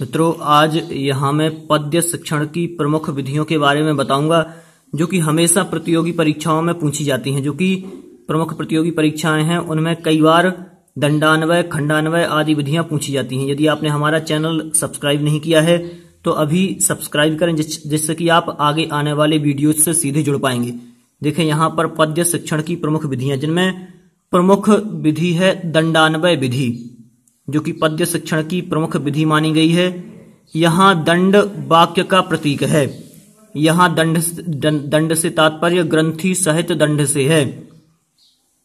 मित्रों आज यहाँ मैं पद्य शिक्षण की प्रमुख विधियों के बारे में बताऊंगा जो कि हमेशा प्रतियोगी परीक्षाओं में पूछी जाती हैं जो कि प्रमुख प्रतियोगी परीक्षाएं हैं उनमें कई बार दंडान्वय खंडान्वय आदि विधियां पूछी जाती हैं यदि आपने हमारा चैनल सब्सक्राइब नहीं किया है तो अभी सब्सक्राइब करें जिससे कि आप आगे आने वाले वीडियो से सीधे जुड़ पाएंगे देखें यहाँ पर पद्य शिक्षण की प्रमुख विधियां जिनमें प्रमुख विधि है दंडान्वय विधि जो कि पद्य शिक्षण की प्रमुख विधि मानी गई है यहाँ दंड वाक्य का प्रतीक है यहाँ दंड दंड से तात्पर्य ग्रंथि सहित दंड से है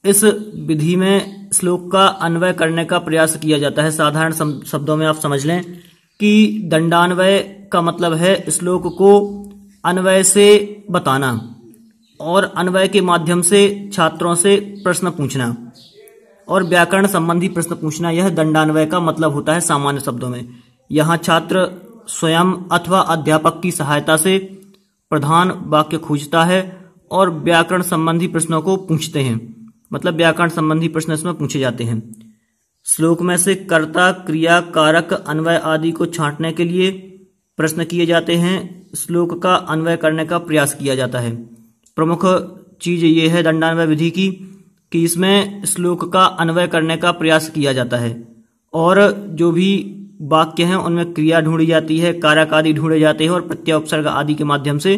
इस विधि में श्लोक का अन्वय करने का प्रयास किया जाता है साधारण शब्दों में आप समझ लें कि दंडान्वय का मतलब है श्लोक को अन्वय से बताना और अन्वय के माध्यम से छात्रों से प्रश्न पूछना और व्याकरण संबंधी प्रश्न पूछना यह दंडान्वय का मतलब होता है सामान्य शब्दों में यहाँ छात्र स्वयं अथवा अध्यापक की सहायता से प्रधान वाक्य खोजता है और व्याकरण संबंधी प्रश्नों को पूछते हैं मतलब व्याकरण संबंधी प्रश्न इसमें पूछे जाते हैं श्लोक में से कर्ता क्रिया कारक अन्वय आदि को छांटने के लिए प्रश्न किए जाते हैं श्लोक का अन्वय करने का प्रयास किया जाता है प्रमुख चीज ये है दंडान्वय विधि की कि इसमें श्लोक का अन्वय करने का प्रयास किया जाता है और जो भी वाक्य हैं उनमें क्रिया ढूंढी जाती है कारक आदि ढूंढे जाते हैं और प्रत्योपसर्ग आदि के माध्यम से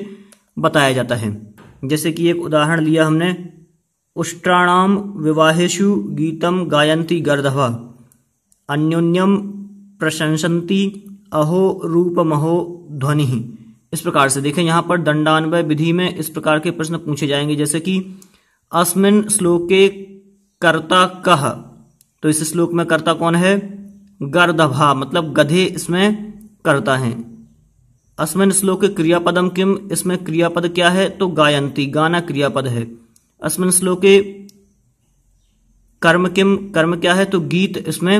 बताया जाता है जैसे कि एक उदाहरण लिया हमने उष्ट्राणाम विवाहेशु गीतम गायंती गर्दवा अन्योन्यम प्रशंसंती अहो रूप महो ध्वनि इस प्रकार से देखें यहाँ पर दंडान्वय विधि में इस प्रकार के प्रश्न पूछे जाएंगे जैसे कि अस्मिन श्लोके कर्ता कह तो इस श्लोक में कर्ता कौन है गर्दभा मतलब गधे इसमें कर्ता है अस्मिन श्लोक क्रियापदम किम इसमें क्रियापद क्या है तो गायंती गाना क्रियापद है अस्मिन श्लोके कर्म किम कर्म क्या है तो गीत इसमें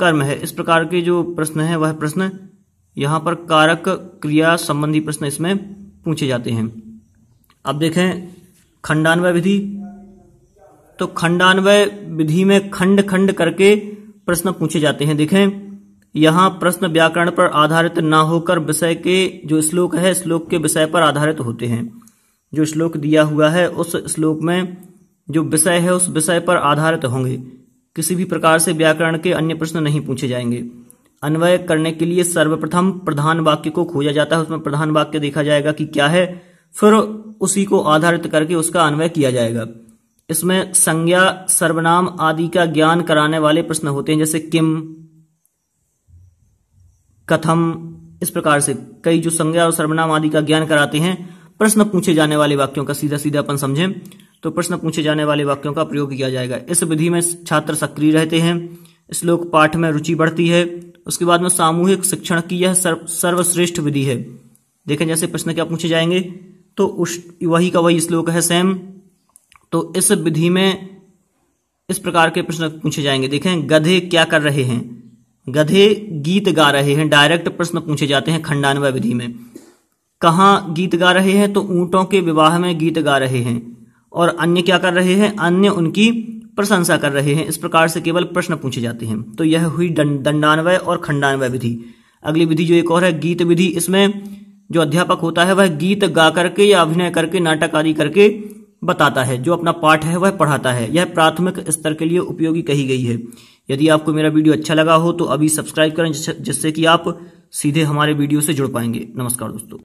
कर्म है इस प्रकार के जो प्रश्न है वह प्रश्न यहां पर कारक क्रिया संबंधी प्रश्न इसमें पूछे जाते हैं अब देखें खंडानवय विधि तो खंडान्वय विधि में खंड खंड करके प्रश्न पूछे जाते हैं देखें यहां प्रश्न व्याकरण पर आधारित ना होकर विषय के जो श्लोक है श्लोक के विषय पर आधारित होते हैं जो श्लोक दिया हुआ है उस श्लोक में जो विषय है उस विषय पर आधारित होंगे किसी भी प्रकार से व्याकरण के अन्य प्रश्न नहीं पूछे जाएंगे अन्वय करने के लिए सर्वप्रथम प्रधान वाक्य को खोजा जाता है उसमें प्रधान वाक्य देखा जाएगा कि क्या है फिर उसी को आधारित करके उसका अन्वय किया जाएगा इसमें संज्ञा सर्वनाम आदि का ज्ञान कराने वाले प्रश्न होते हैं जैसे किम कथम इस प्रकार से कई जो संज्ञा और सर्वनाम आदि का ज्ञान कराते हैं प्रश्न पूछे जाने वाले वाक्यों का सीधा सीधा अपन समझें तो प्रश्न पूछे जाने वाले वाक्यों का प्रयोग किया जाएगा इस विधि में छात्र सक्रिय रहते हैं श्लोक पाठ में रुचि बढ़ती है उसके बाद में सामूहिक शिक्षण की यह सर्व सर्वश्रेष्ठ विधि है देखें जैसे प्रश्न क्या पूछे जाएंगे तो उस वही का वही श्लोक है सेम तो इस विधि में इस प्रकार के प्रश्न पूछे जाएंगे देखें गधे क्या कर रहे हैं गधे गीत गा रहे हैं डायरेक्ट प्रश्न पूछे जाते हैं खंडानवा विधि में कहाँ गीत गा रहे हैं तो ऊँटों के विवाह में गीत गा रहे हैं और अन्य क्या कर रहे हैं अन्य उनकी प्रशंसा कर रहे हैं इस प्रकार से केवल प्रश्न पूछे जाते हैं तो यह हुई दंडान्वय और खंडान्वय विधि अगली विधि जो एक और है गीत विधि इसमें जो अध्यापक होता है वह गीत गा करके या अभिनय करके नाटक आदि करके बताता है जो अपना पाठ है वह पढ़ाता है यह प्राथमिक स्तर के लिए उपयोगी कही गई है यदि आपको मेरा वीडियो अच्छा लगा हो तो अभी सब्सक्राइब करें जिससे कि आप सीधे हमारे वीडियो से जुड़ पाएंगे नमस्कार दोस्तों